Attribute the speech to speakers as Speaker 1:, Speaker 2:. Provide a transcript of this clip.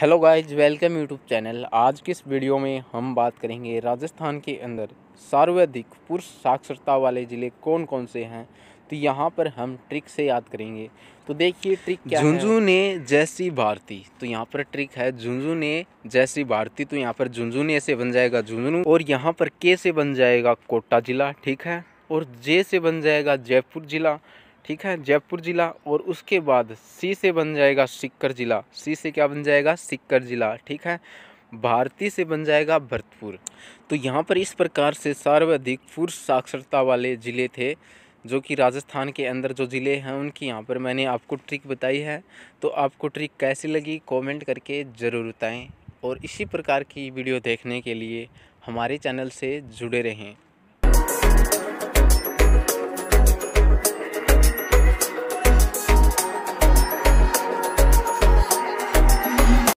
Speaker 1: hello guys welcome YouTube channel आज की इस वीडियो में हम बात करेंगे राजस्थान के अंदर सर्वाधिक पुरुष साक्षरता वाले ज़िले कौन कौन से हैं तो यहाँ पर हम ट्रिक से याद करेंगे तो देखिए ट्रिक क्या झुंझू ने जैसी भारती तो यहाँ पर ट्रिक है झुंझू ने जैसी भारती तो यहाँ पर झुंझू ने से बन जाएगा झुंझुनू और यहाँ पर के से बन जाएगा कोटा जिला ठीक है और जे से बन जाएगा जयपुर जिला ठीक है जयपुर ज़िला और उसके बाद सी से बन जाएगा सिक्कर ज़िला सी से क्या बन जाएगा सिक्कर ज़िला ठीक है भारती से बन जाएगा भरतपुर तो यहाँ पर इस प्रकार से सर्वाधिक पुरुष साक्षरता वाले ज़िले थे जो कि राजस्थान के अंदर जो ज़िले हैं उनकी यहाँ पर मैंने आपको ट्रिक बताई है तो आपको ट्रिक कैसी लगी कमेंट करके ज़रूर बताएं और इसी प्रकार की वीडियो देखने के लिए हमारे चैनल से जुड़े रहें